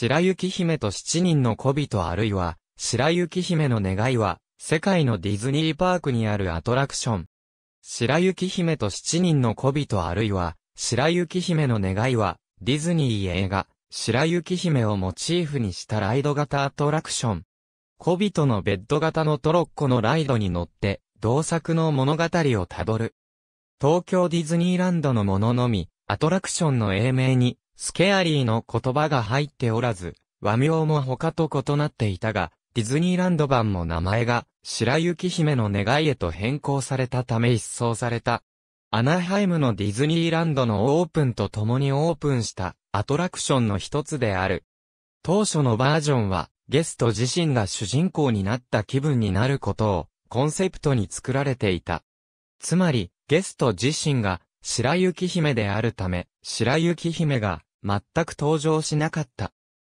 白雪姫と七人の小人あるいは、白雪姫の願いは、世界のディズニーパークにあるアトラクション。白雪姫と七人の小人あるいは、白雪姫の願いは、ディズニー映画、白雪姫をモチーフにしたライド型アトラクション。小人のベッド型のトロッコのライドに乗って、同作の物語をたどる。東京ディズニーランドのもののみ、アトラクションの英名に、スケアリーの言葉が入っておらず、和名も他と異なっていたが、ディズニーランド版も名前が、白雪姫の願いへと変更されたため一掃された。アナハイムのディズニーランドのオープンと共にオープンしたアトラクションの一つである。当初のバージョンは、ゲスト自身が主人公になった気分になることをコンセプトに作られていた。つまり、ゲスト自身が白雪姫であるため、白雪姫が全く登場しなかった。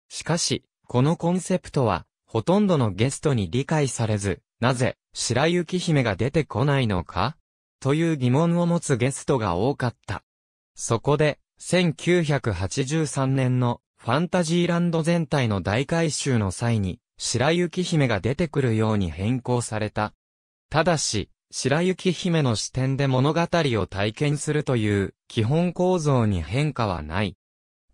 しかし、このコンセプトは、ほとんどのゲストに理解されず、なぜ、白雪姫が出てこないのかという疑問を持つゲストが多かった。そこで、1983年のファンタジーランド全体の大改修の際に、白雪姫が出てくるように変更された。ただし、白雪姫の視点で物語を体験するという基本構造に変化はない。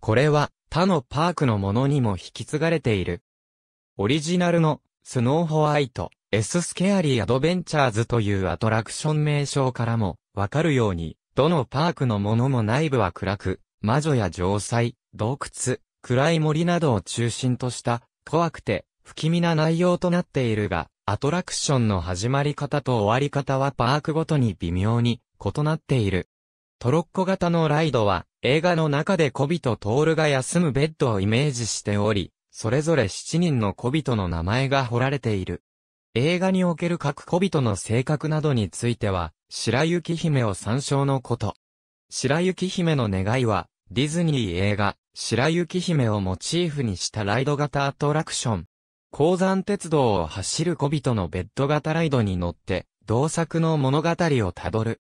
これは他のパークのものにも引き継がれている。オリジナルのスノーホワイト、エススケアリーアドベンチャーズというアトラクション名称からもわかるように、どのパークのものも内部は暗く、魔女や城塞、洞窟、暗い森などを中心とした怖くて不気味な内容となっているが、アトラクションの始まり方と終わり方はパークごとに微妙に異なっている。トロッコ型のライドは、映画の中でビとトーが休むベッドをイメージしており、それぞれ7人の小人の名前が彫られている。映画における各小人の性格などについては、白雪姫を参照のこと。白雪姫の願いは、ディズニー映画、白雪姫をモチーフにしたライド型アトラクション。鉱山鉄道を走る小人のベッド型ライドに乗って、同作の物語をたどる。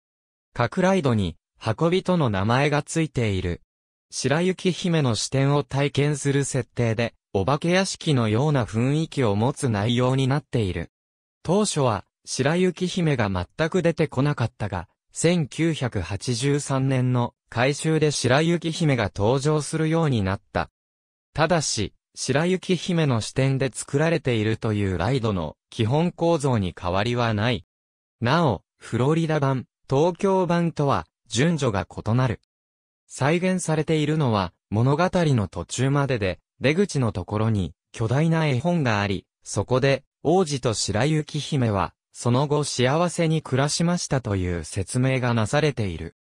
各ライドに、運びとの名前がついている。白雪姫の視点を体験する設定で、お化け屋敷のような雰囲気を持つ内容になっている。当初は、白雪姫が全く出てこなかったが、1983年の改修で白雪姫が登場するようになった。ただし、白雪姫の視点で作られているというライドの基本構造に変わりはない。なお、フロリダ版、東京版とは順序が異なる。再現されているのは、物語の途中までで、出口のところに、巨大な絵本があり、そこで、王子と白雪姫は、その後幸せに暮らしましたという説明がなされている。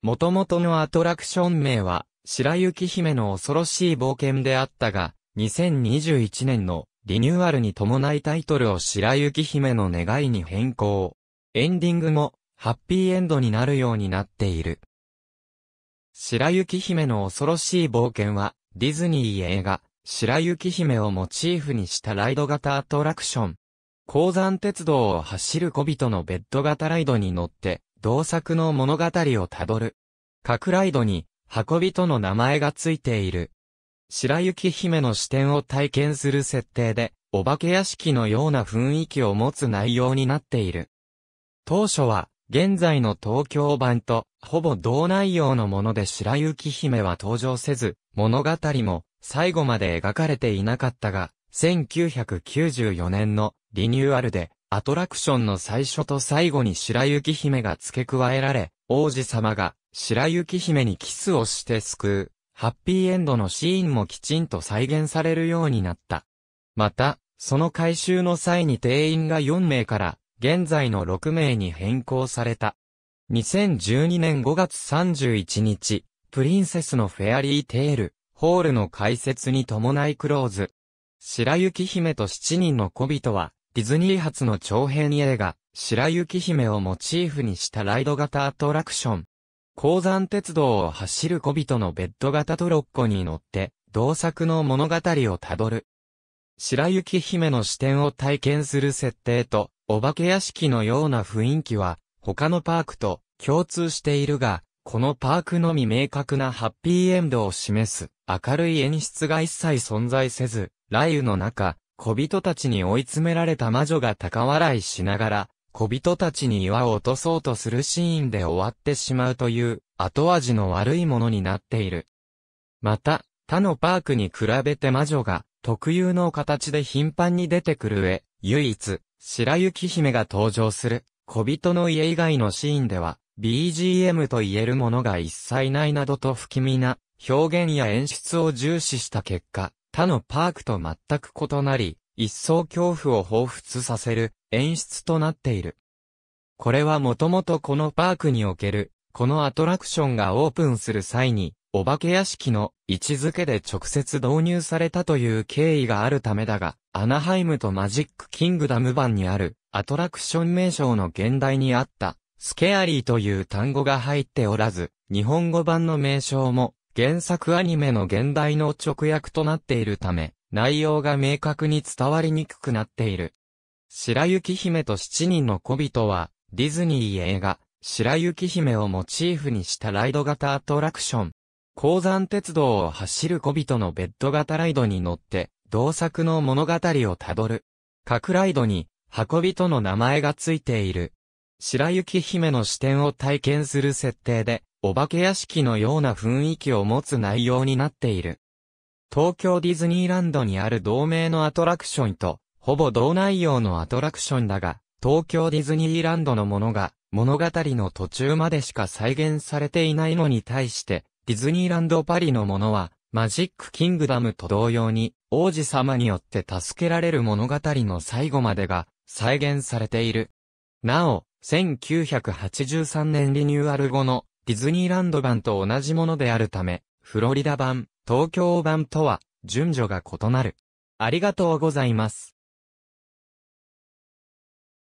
元々のアトラクション名は、白雪姫の恐ろしい冒険であったが、2021年のリニューアルに伴いタイトルを白雪姫の願いに変更。エンディングも、ハッピーエンドになるようになっている。白雪姫の恐ろしい冒険は、ディズニー映画、白雪姫をモチーフにしたライド型アトラクション。鉱山鉄道を走る小人のベッド型ライドに乗って、同作の物語をたどる。各ライドに、運びとの名前がついている。白雪姫の視点を体験する設定で、お化け屋敷のような雰囲気を持つ内容になっている。当初は、現在の東京版とほぼ同内容のもので白雪姫は登場せず、物語も最後まで描かれていなかったが、1994年のリニューアルでアトラクションの最初と最後に白雪姫が付け加えられ、王子様が白雪姫にキスをして救う、ハッピーエンドのシーンもきちんと再現されるようになった。また、その回収の際に定員が4名から現在の6名に変更された。2012年5月31日、プリンセスのフェアリーテール、ホールの開設に伴いクローズ。白雪姫と七人の小人は、ディズニー発の長編映画、白雪姫をモチーフにしたライド型アトラクション。鉱山鉄道を走る小人のベッド型トロッコに乗って、同作の物語をたどる。白雪姫の視点を体験する設定と、お化け屋敷のような雰囲気は、他のパークと共通しているが、このパークのみ明確なハッピーエンドを示す明るい演出が一切存在せず、雷雨の中、小人たちに追い詰められた魔女が高笑いしながら、小人たちに岩を落とそうとするシーンで終わってしまうという後味の悪いものになっている。また、他のパークに比べて魔女が特有の形で頻繁に出てくる絵、唯一、白雪姫が登場する、小人の家以外のシーンでは、BGM と言えるものが一切ないなどと不気味な表現や演出を重視した結果、他のパークと全く異なり、一層恐怖を彷彿させる演出となっている。これはもともとこのパークにおける、このアトラクションがオープンする際に、お化け屋敷の位置づけで直接導入されたという経緯があるためだが、アナハイムとマジックキングダム版にあるアトラクション名称の現代にあったスケアリーという単語が入っておらず、日本語版の名称も原作アニメの現代の直訳となっているため、内容が明確に伝わりにくくなっている。白雪姫と七人の小人は、ディズニー映画、白雪姫をモチーフにしたライド型アトラクション、鉱山鉄道を走る小人のベッド型ライドに乗って、同作の物語をたどる。各ライドに、運びとの名前がついている。白雪姫の視点を体験する設定で、お化け屋敷のような雰囲気を持つ内容になっている。東京ディズニーランドにある同名のアトラクションと、ほぼ同内容のアトラクションだが、東京ディズニーランドのものが、物語の途中までしか再現されていないのに対して、ディズニーランドパリのものは、マジックキングダムと同様に、王子様によって助けられる物語の最後までが再現されている。なお、1983年リニューアル後のディズニーランド版と同じものであるため、フロリダ版、東京版とは順序が異なる。ありがとうございます。